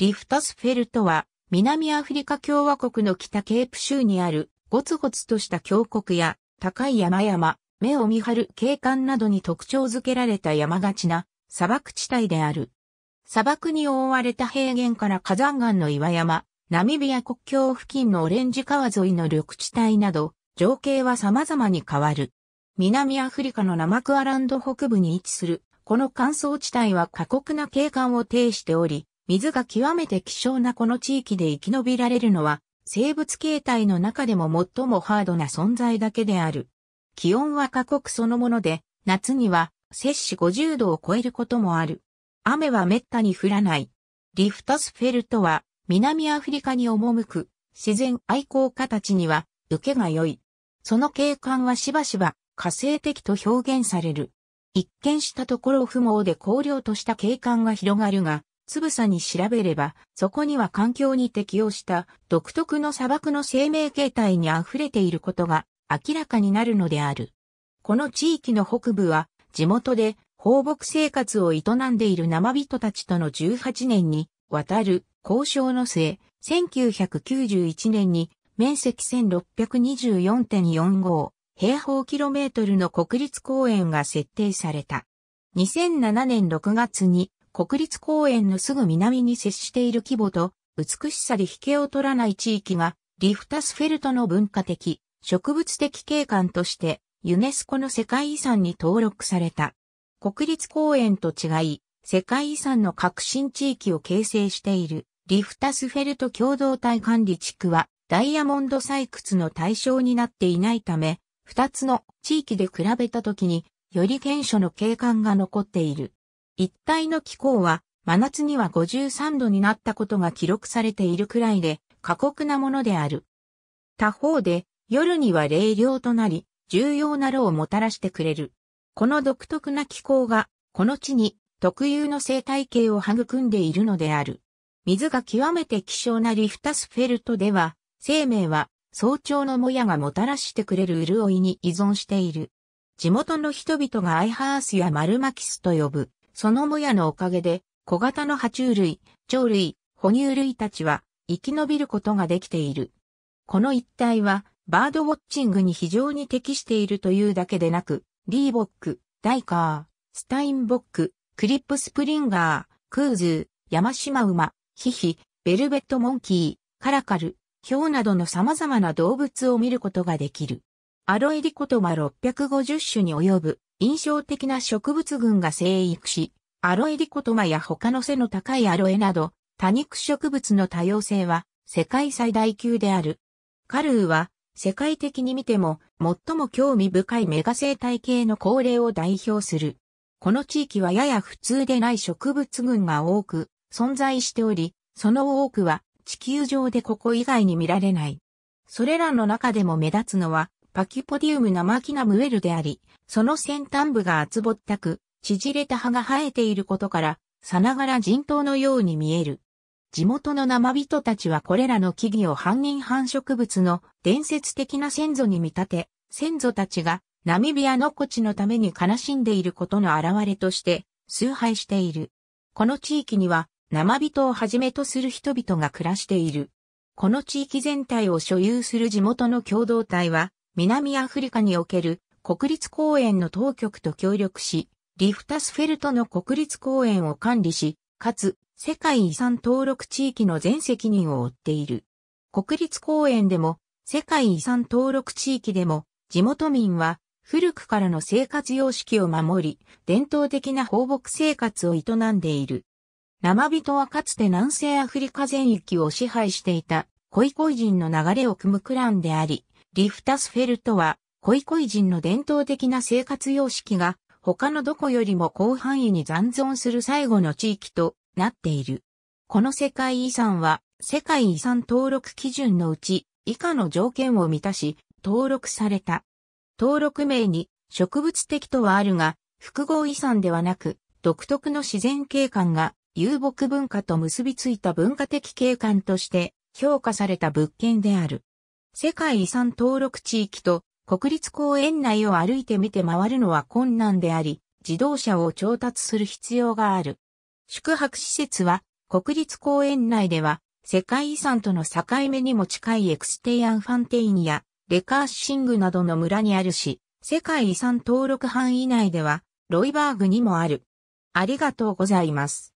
リフタスフェルトは、南アフリカ共和国の北ケープ州にある、ゴツゴツとした峡谷や、高い山々、目を見張る景観などに特徴づけられた山がちな、砂漠地帯である。砂漠に覆われた平原から火山岩の岩山、ナミビア国境付近のオレンジ川沿いの緑地帯など、情景は様々に変わる。南アフリカのナマクアランド北部に位置する、この乾燥地帯は過酷な景観を呈しており、水が極めて希少なこの地域で生き延びられるのは、生物形態の中でも最もハードな存在だけである。気温は過酷そのもので、夏には摂氏50度を超えることもある。雨は滅多に降らない。リフトスフェルトは南アフリカに赴く自然愛好家たちには受けが良い。その景観はしばしば火星的と表現される。一見したところ不毛で荒涼とした景観が広がるが、つぶさに調べれば、そこには環境に適応した独特の砂漠の生命形態に溢れていることが明らかになるのである。この地域の北部は、地元で放牧生活を営んでいる生人たちとの18年にわたる交渉の末、1991年に面積1624.45平方キロメートルの国立公園が設定された。2007年6月に国立公園のすぐ南に接している規模と美しさで引けを取らない地域がリフタスフェルトの文化的、植物的景観としてユネスコの世界遺産に登録された。国立公園と違い、世界遺産の革新地域を形成しているリフタスフェルト共同体管理地区はダイヤモンド採掘の対象になっていないため、二つの地域で比べた時により顕著の景観が残っている。一帯の気候は、真夏には53度になったことが記録されているくらいで、過酷なものである。他方で、夜には冷涼となり、重要な炉をもたらしてくれる。この独特な気候が、この地に特有の生態系を育んでいるのである。水が極めて希少なリフタスフェルトでは、生命は早朝のもやがもたらしてくれる潤いに依存している。地元の人々がアイハースやマルマキスと呼ぶ。そのもやのおかげで、小型の爬虫類、鳥類、哺乳類たちは生き延びることができている。この一帯は、バードウォッチングに非常に適しているというだけでなく、リーボック、ダイカー、スタインボック、クリップスプリンガー、クーズー、ヤマシマウマ、ヒヒ、ベルベットモンキー、カラカル、ヒョウなどの様々な動物を見ることができる。アロエリコトマ650種に及ぶ印象的な植物群が生育し、アロエリコトマや他の背の高いアロエなど、多肉植物の多様性は世界最大級である。カルーは世界的に見ても最も興味深いメガ生態系の恒例を代表する。この地域はやや普通でない植物群が多く存在しており、その多くは地球上でここ以外に見られない。それらの中でも目立つのはパキュポディウム生キナムウェルであり、その先端部が厚ぼったく、縮れた葉が生えていることから、さながら人頭のように見える。地元の生人たちはこれらの木々を犯人繁殖物の伝説的な先祖に見立て、先祖たちがナミビアの古地のために悲しんでいることの現れとして崇拝している。この地域には生人をはじめとする人々が暮らしている。この地域全体を所有する地元の共同体は南アフリカにおける国立公園の当局と協力し、リフタスフェルトの国立公園を管理し、かつ世界遺産登録地域の全責任を負っている。国立公園でも世界遺産登録地域でも地元民は古くからの生活様式を守り、伝統的な放牧生活を営んでいる。生人はかつて南西アフリカ全域を支配していた、コイコイ人の流れを組むクランであり、リフタスフェルトは、コイコイ人の伝統的な生活様式が、他のどこよりも広範囲に残存する最後の地域となっている。この世界遺産は、世界遺産登録基準のうち、以下の条件を満たし、登録された。登録名に、植物的とはあるが、複合遺産ではなく、独特の自然景観が遊牧文化と結びついた文化的景観として評価された物件である。世界遺産登録地域と国立公園内を歩いて見て回るのは困難であり、自動車を調達する必要がある。宿泊施設は国立公園内では世界遺産との境目にも近いエクステイアンファンテインやレカーシングなどの村にあるし、世界遺産登録範囲内ではロイバーグにもある。ありがとうございます。